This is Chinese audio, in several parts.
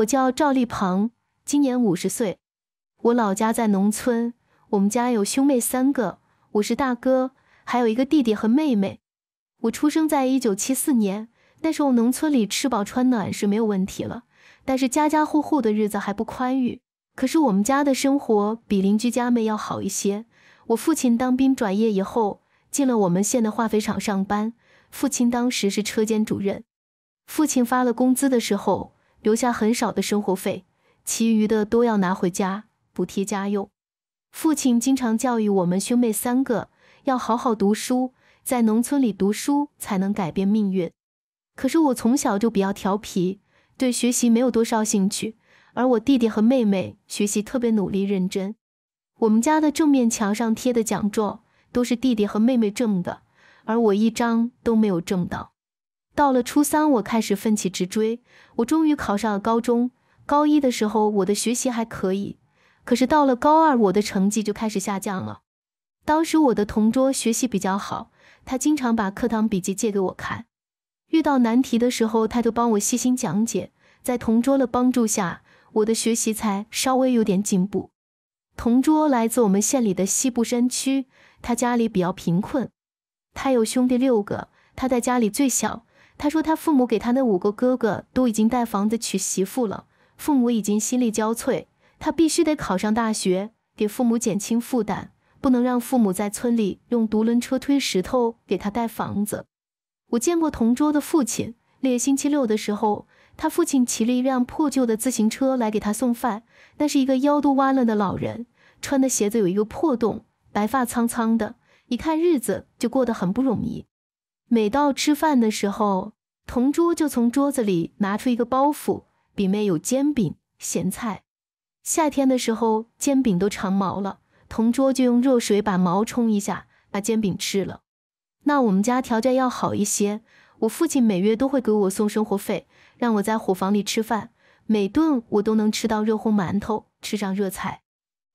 我叫赵立鹏，今年五十岁。我老家在农村，我们家有兄妹三个，我是大哥，还有一个弟弟和妹妹。我出生在一九七四年，那时候农村里吃饱穿暖是没有问题了，但是家家户户的日子还不宽裕。可是我们家的生活比邻居家们要好一些。我父亲当兵转业以后，进了我们县的化肥厂上班。父亲当时是车间主任。父亲发了工资的时候。留下很少的生活费，其余的都要拿回家补贴家用。父亲经常教育我们兄妹三个要好好读书，在农村里读书才能改变命运。可是我从小就比较调皮，对学习没有多少兴趣，而我弟弟和妹妹学习特别努力认真。我们家的正面墙上贴的奖状都是弟弟和妹妹挣的，而我一张都没有挣到。到了初三，我开始奋起直追，我终于考上了高中。高一的时候，我的学习还可以，可是到了高二，我的成绩就开始下降了。当时我的同桌学习比较好，他经常把课堂笔记借给我看，遇到难题的时候，他都帮我细心讲解。在同桌的帮助下，我的学习才稍微有点进步。同桌来自我们县里的西部山区，他家里比较贫困，他有兄弟六个，他在家里最小。他说：“他父母给他那五个哥哥都已经带房子娶媳妇了，父母已经心力交瘁。他必须得考上大学，给父母减轻负担，不能让父母在村里用独轮车推石头给他盖房子。”我见过同桌的父亲，个星期六的时候，他父亲骑了一辆破旧的自行车来给他送饭。那是一个腰都弯了的老人，穿的鞋子有一个破洞，白发苍苍的，一看日子就过得很不容易。每到吃饭的时候，同桌就从桌子里拿出一个包袱，里面有煎饼、咸菜。夏天的时候，煎饼都长毛了，同桌就用热水把毛冲一下，把煎饼吃了。那我们家条件要好一些，我父亲每月都会给我送生活费，让我在伙房里吃饭，每顿我都能吃到热乎馒头，吃上热菜。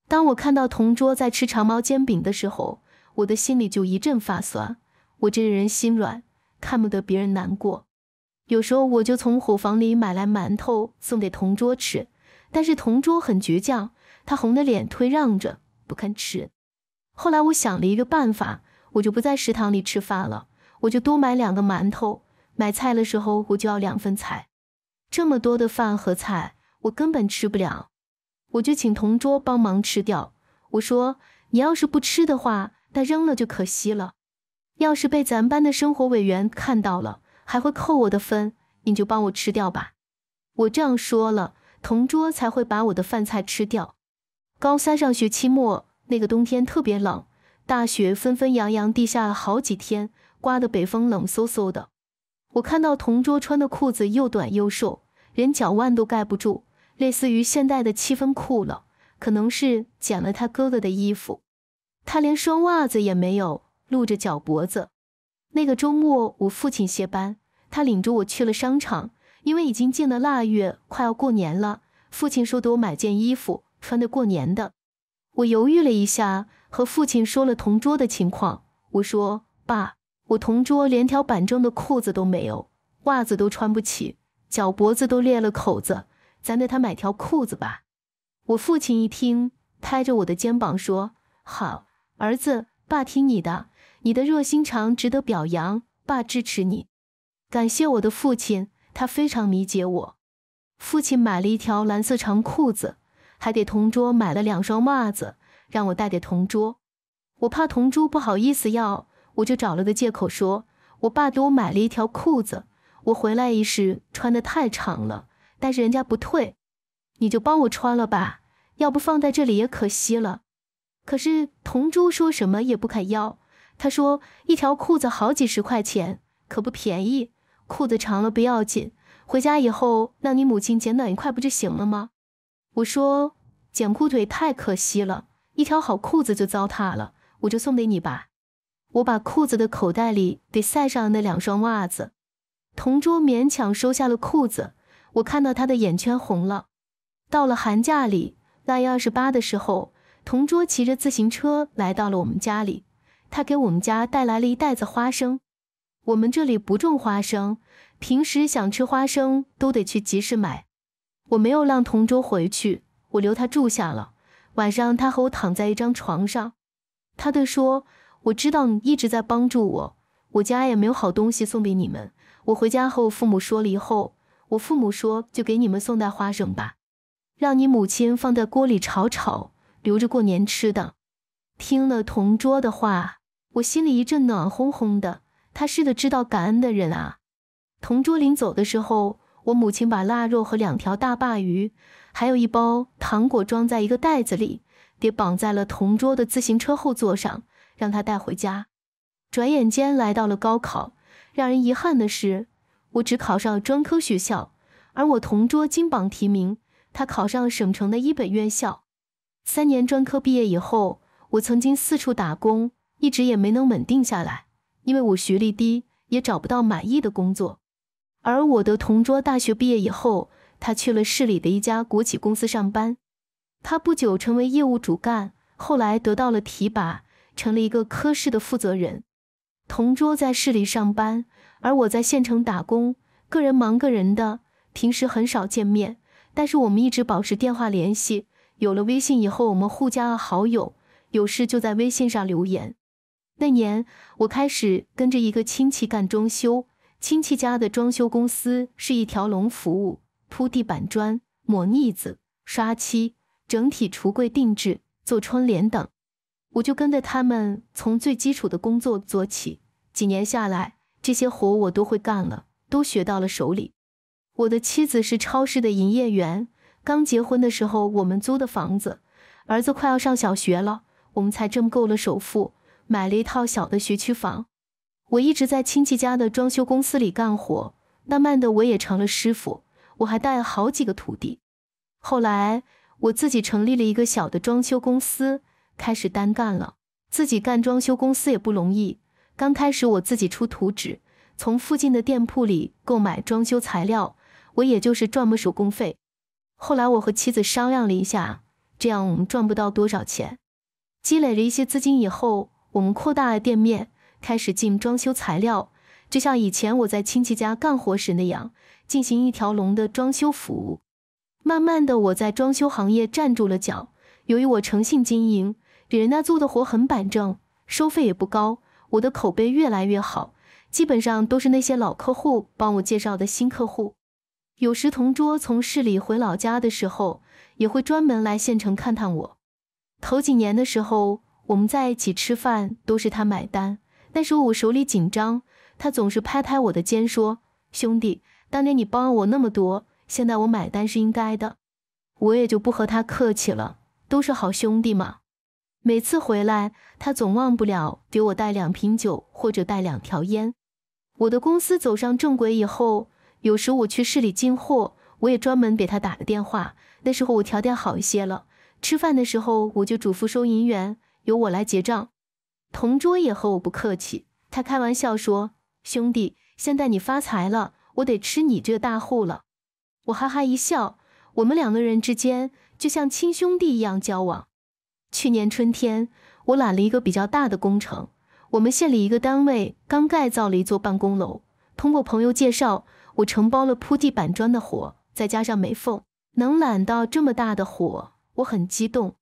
当我看到同桌在吃长毛煎饼的时候，我的心里就一阵发酸。我这人心软，看不得别人难过。有时候我就从伙房里买来馒头送给同桌吃，但是同桌很倔强，他红着脸推让着不肯吃。后来我想了一个办法，我就不在食堂里吃饭了，我就多买两个馒头。买菜的时候我就要两份菜，这么多的饭和菜我根本吃不了，我就请同桌帮忙吃掉。我说：“你要是不吃的话，那扔了就可惜了。”要是被咱班的生活委员看到了，还会扣我的分。你就帮我吃掉吧，我这样说了，同桌才会把我的饭菜吃掉。高三上学期末那个冬天特别冷，大雪纷纷扬扬地下了好几天，刮的北风冷飕飕的。我看到同桌穿的裤子又短又瘦，连脚腕都盖不住，类似于现代的七分裤了，可能是剪了他哥哥的衣服。他连双袜子也没有。露着脚脖子。那个周末，我父亲歇班，他领着我去了商场。因为已经进了腊月，快要过年了，父亲说给我买件衣服，穿的过年的。我犹豫了一下，和父亲说了同桌的情况。我说：“爸，我同桌连条板正的裤子都没有，袜子都穿不起，脚脖子都裂了口子，咱给他买条裤子吧。”我父亲一听，拍着我的肩膀说：“好，儿子，爸听你的。”你的热心肠值得表扬，爸支持你。感谢我的父亲，他非常理解我。父亲买了一条蓝色长裤子，还给同桌买了两双袜子，让我带给同桌。我怕同桌不好意思要，我就找了个借口说，我爸给我买了一条裤子，我回来一时穿的太长了，但是人家不退，你就帮我穿了吧，要不放在这里也可惜了。可是同桌说什么也不肯要。他说：“一条裤子好几十块钱，可不便宜。裤子长了不要紧，回家以后让你母亲剪短一块不就行了吗？”我说：“剪裤腿太可惜了，一条好裤子就糟蹋了，我就送给你吧。”我把裤子的口袋里给塞上那两双袜子，同桌勉强收下了裤子。我看到他的眼圈红了。到了寒假里，腊月二十八的时候，同桌骑着自行车来到了我们家里。他给我们家带来了一袋子花生，我们这里不种花生，平时想吃花生都得去集市买。我没有让同桌回去，我留他住下了。晚上他和我躺在一张床上，他对说：“我知道你一直在帮助我，我家也没有好东西送给你们。我回家后，父母说了以后，我父母说就给你们送袋花生吧，让你母亲放在锅里炒炒，留着过年吃的。”听了同桌的话。我心里一阵暖烘烘的，他是个知道感恩的人啊。同桌临走的时候，我母亲把腊肉和两条大鲅鱼，还有一包糖果装在一个袋子里，给绑在了同桌的自行车后座上，让他带回家。转眼间来到了高考，让人遗憾的是，我只考上专科学校，而我同桌金榜题名，他考上了省城的一本院校。三年专科毕业以后，我曾经四处打工。一直也没能稳定下来，因为我学历低，也找不到满意的工作。而我的同桌大学毕业以后，他去了市里的一家国企公司上班，他不久成为业务主干，后来得到了提拔，成了一个科室的负责人。同桌在市里上班，而我在县城打工，个人忙个人的，平时很少见面，但是我们一直保持电话联系。有了微信以后，我们互加了好友，有事就在微信上留言。那年，我开始跟着一个亲戚干装修。亲戚家的装修公司是一条龙服务，铺地板砖、抹腻子、刷漆、整体橱柜定制、做窗帘等。我就跟着他们从最基础的工作做起。几年下来，这些活我都会干了，都学到了手里。我的妻子是超市的营业员。刚结婚的时候，我们租的房子。儿子快要上小学了，我们才挣够了首付。买了一套小的学区房，我一直在亲戚家的装修公司里干活，慢慢的我也成了师傅，我还带了好几个徒弟。后来我自己成立了一个小的装修公司，开始单干了。自己干装修公司也不容易，刚开始我自己出图纸，从附近的店铺里购买装修材料，我也就是赚个手工费。后来我和妻子商量了一下，这样我们赚不到多少钱，积累了一些资金以后。我们扩大了店面，开始进装修材料，就像以前我在亲戚家干活时那样，进行一条龙的装修服务。慢慢的，我在装修行业站住了脚。由于我诚信经营，给人家做的活很板正，收费也不高，我的口碑越来越好。基本上都是那些老客户帮我介绍的新客户。有时同桌从市里回老家的时候，也会专门来县城看看我。头几年的时候。我们在一起吃饭都是他买单。那时候我手里紧张，他总是拍拍我的肩说：“兄弟，当年你帮了我那么多，现在我买单是应该的。”我也就不和他客气了，都是好兄弟嘛。每次回来，他总忘不了给我带两瓶酒或者带两条烟。我的公司走上正轨以后，有时我去市里进货，我也专门给他打个电话。那时候我条件好一些了，吃饭的时候我就嘱咐收银员。由我来结账，同桌也和我不客气。他开玩笑说：“兄弟，现在你发财了，我得吃你这大户了。”我哈哈一笑。我们两个人之间就像亲兄弟一样交往。去年春天，我揽了一个比较大的工程。我们县里一个单位刚改造了一座办公楼，通过朋友介绍，我承包了铺地板砖的活，再加上美缝，能揽到这么大的活，我很激动。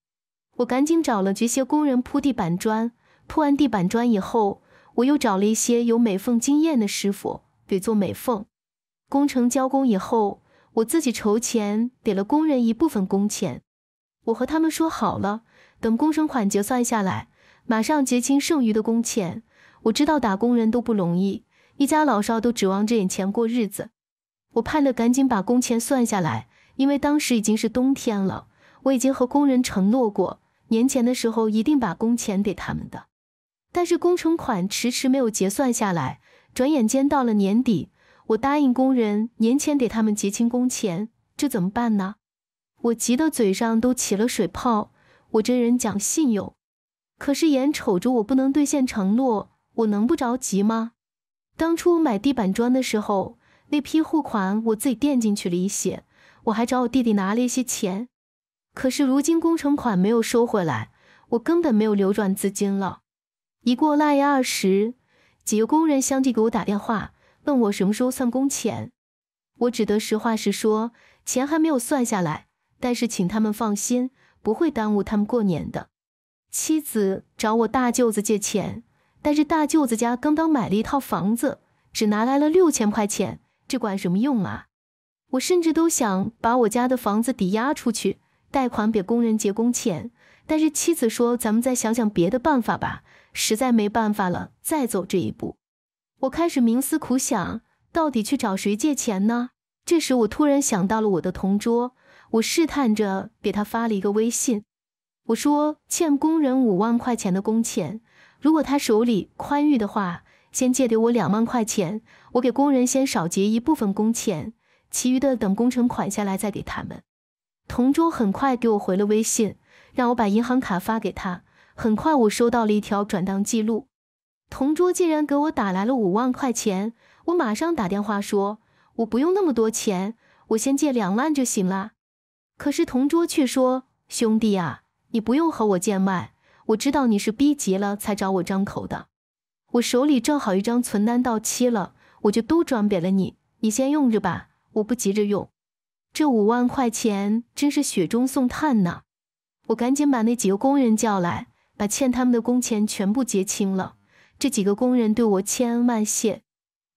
我赶紧找了这些工人铺地板砖，铺完地板砖以后，我又找了一些有美缝经验的师傅给做美缝。工程交工以后，我自己筹钱给了工人一部分工钱。我和他们说好了，等工程款结算下来，马上结清剩余的工钱。我知道打工人都不容易，一家老少都指望着眼前过日子，我盼着赶紧把工钱算下来，因为当时已经是冬天了，我已经和工人承诺过。年前的时候一定把工钱给他们的，但是工程款迟迟没有结算下来，转眼间到了年底，我答应工人年前给他们结清工钱，这怎么办呢？我急得嘴上都起了水泡。我这人讲信用，可是眼瞅着我不能兑现承诺，我能不着急吗？当初买地板砖的时候，那批货款我自己垫进去了一些，我还找我弟弟拿了一些钱。可是如今工程款没有收回来，我根本没有流转资金了。一过腊月二十，几个工人相继给我打电话，问我什么时候算工钱。我只得实话实说，钱还没有算下来。但是请他们放心，不会耽误他们过年的。妻子找我大舅子借钱，但是大舅子家刚刚买了一套房子，只拿来了六千块钱，这管什么用啊？我甚至都想把我家的房子抵押出去。贷款给工人结工钱，但是妻子说：“咱们再想想别的办法吧，实在没办法了再走这一步。”我开始冥思苦想，到底去找谁借钱呢？这时我突然想到了我的同桌，我试探着给他发了一个微信，我说：“欠工人五万块钱的工钱，如果他手里宽裕的话，先借给我两万块钱，我给工人先少结一部分工钱，其余的等工程款下来再给他们。”同桌很快给我回了微信，让我把银行卡发给他。很快，我收到了一条转账记录，同桌竟然给我打来了五万块钱。我马上打电话说：“我不用那么多钱，我先借两万就行了。”可是同桌却说：“兄弟啊，你不用和我见外，我知道你是逼急了才找我张口的。我手里正好一张存单到期了，我就都转给了你，你先用着吧，我不急着用。”这五万块钱真是雪中送炭呐！我赶紧把那几个工人叫来，把欠他们的工钱全部结清了。这几个工人对我千恩万谢。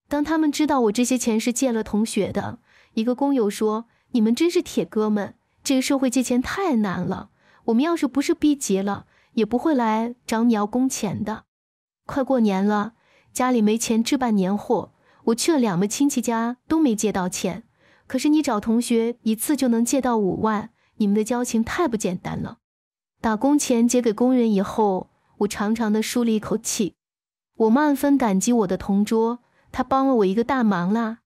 当他们知道我这些钱是借了同学的，一个工友说：“你们真是铁哥们！这个社会借钱太难了，我们要是不是逼急了，也不会来找你要工钱的。”快过年了，家里没钱置办年货，我去了两个亲戚家，都没借到钱。可是你找同学一次就能借到五万，你们的交情太不简单了。打工钱结给工人以后，我长长的舒了一口气。我万分感激我的同桌，他帮了我一个大忙啦。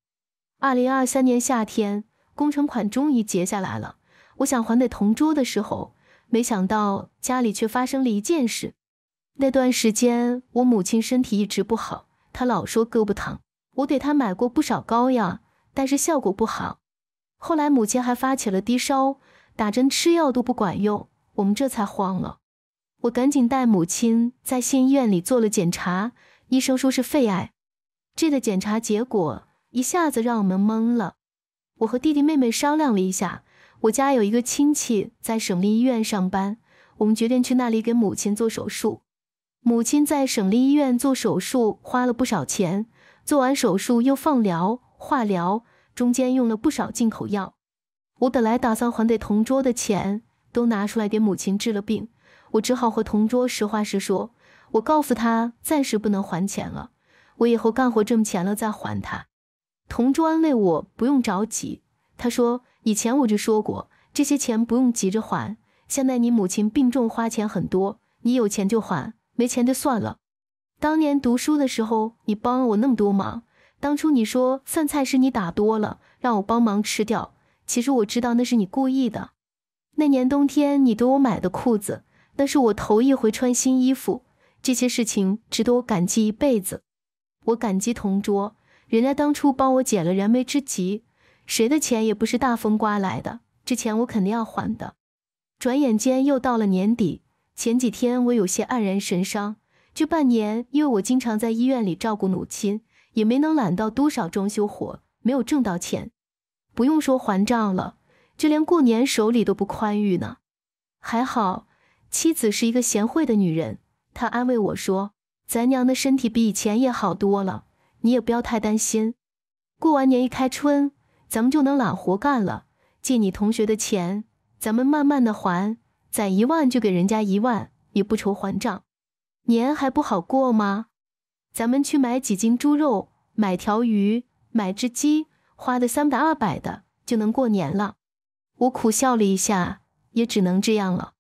二零二三年夏天，工程款终于结下来了。我想还给同桌的时候，没想到家里却发生了一件事。那段时间，我母亲身体一直不好，她老说胳膊疼，我给她买过不少膏药。但是效果不好，后来母亲还发起了低烧，打针吃药都不管用，我们这才慌了。我赶紧带母亲在县医院里做了检查，医生说是肺癌。这个检查结果一下子让我们懵了。我和弟弟妹妹商量了一下，我家有一个亲戚在省立医院上班，我们决定去那里给母亲做手术。母亲在省立医院做手术花了不少钱，做完手术又放疗。化疗中间用了不少进口药，我本来打算还给同桌的钱，都拿出来给母亲治了病。我只好和同桌实话实说，我告诉他暂时不能还钱了，我以后干活挣钱了再还他。同桌安慰我不用着急，他说以前我就说过这些钱不用急着还，现在你母亲病重花钱很多，你有钱就还，没钱就算了。当年读书的时候，你帮了我那么多忙。当初你说饭菜是你打多了，让我帮忙吃掉。其实我知道那是你故意的。那年冬天你给我买的裤子，那是我头一回穿新衣服。这些事情值得我感激一辈子。我感激同桌，人家当初帮我解了燃眉之急。谁的钱也不是大风刮来的，这钱我肯定要还的。转眼间又到了年底，前几天我有些黯然神伤。这半年因为我经常在医院里照顾母亲。也没能揽到多少装修活，没有挣到钱，不用说还账了，就连过年手里都不宽裕呢。还好，妻子是一个贤惠的女人，她安慰我说：“咱娘的身体比以前也好多了，你也不要太担心。过完年一开春，咱们就能揽活干了。借你同学的钱，咱们慢慢的还，攒一万就给人家一万，也不愁还账。年还不好过吗？”咱们去买几斤猪肉，买条鱼，买只鸡，花的三百二百的就能过年了。我苦笑了一下，也只能这样了。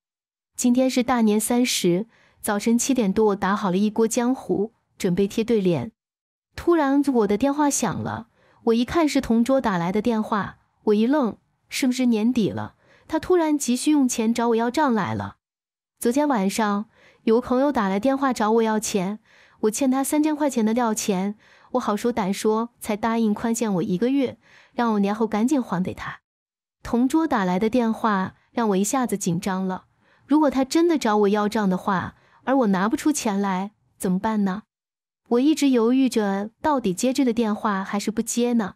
今天是大年三十，早晨七点多，我打好了一锅江糊，准备贴对联。突然，我的电话响了，我一看是同桌打来的电话，我一愣，是不是年底了？他突然急需用钱找我要账来了。昨天晚上有个朋友打来电话找我要钱。我欠他三千块钱的料钱，我好说歹说才答应宽限我一个月，让我年后赶紧还给他。同桌打来的电话让我一下子紧张了，如果他真的找我要账的话，而我拿不出钱来，怎么办呢？我一直犹豫着，到底接这个电话还是不接呢？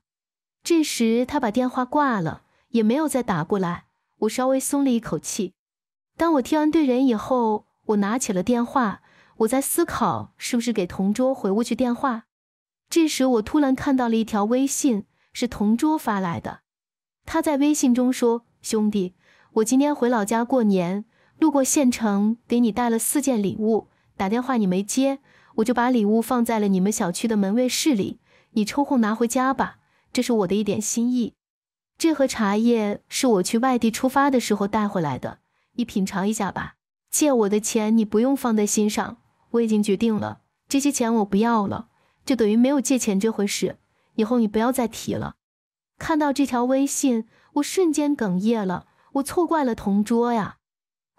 这时他把电话挂了，也没有再打过来，我稍微松了一口气。当我听完对人以后，我拿起了电话。我在思考是不是给同桌回过去电话，这时我突然看到了一条微信，是同桌发来的。他在微信中说：“兄弟，我今天回老家过年，路过县城，给你带了四件礼物。打电话你没接，我就把礼物放在了你们小区的门卫室里，你抽空拿回家吧。这是我的一点心意。这盒茶叶是我去外地出发的时候带回来的，你品尝一下吧。借我的钱你不用放在心上。”我已经决定了，这些钱我不要了，就等于没有借钱这回事。以后你不要再提了。看到这条微信，我瞬间哽咽了。我错怪了同桌呀！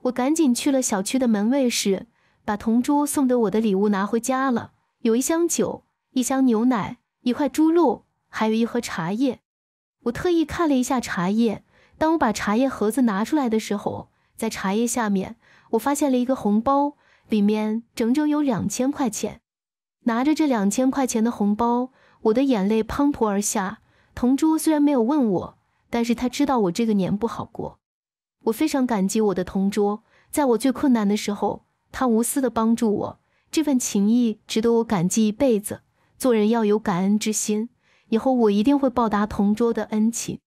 我赶紧去了小区的门卫室，把同桌送的我的礼物拿回家了。有一箱酒，一箱牛奶，一块猪肉，还有一盒茶叶。我特意看了一下茶叶。当我把茶叶盒子拿出来的时候，在茶叶下面，我发现了一个红包。里面整整有两千块钱，拿着这两千块钱的红包，我的眼泪滂沱而下。同桌虽然没有问我，但是他知道我这个年不好过，我非常感激我的同桌，在我最困难的时候，他无私的帮助我，这份情谊值得我感激一辈子。做人要有感恩之心，以后我一定会报答同桌的恩情。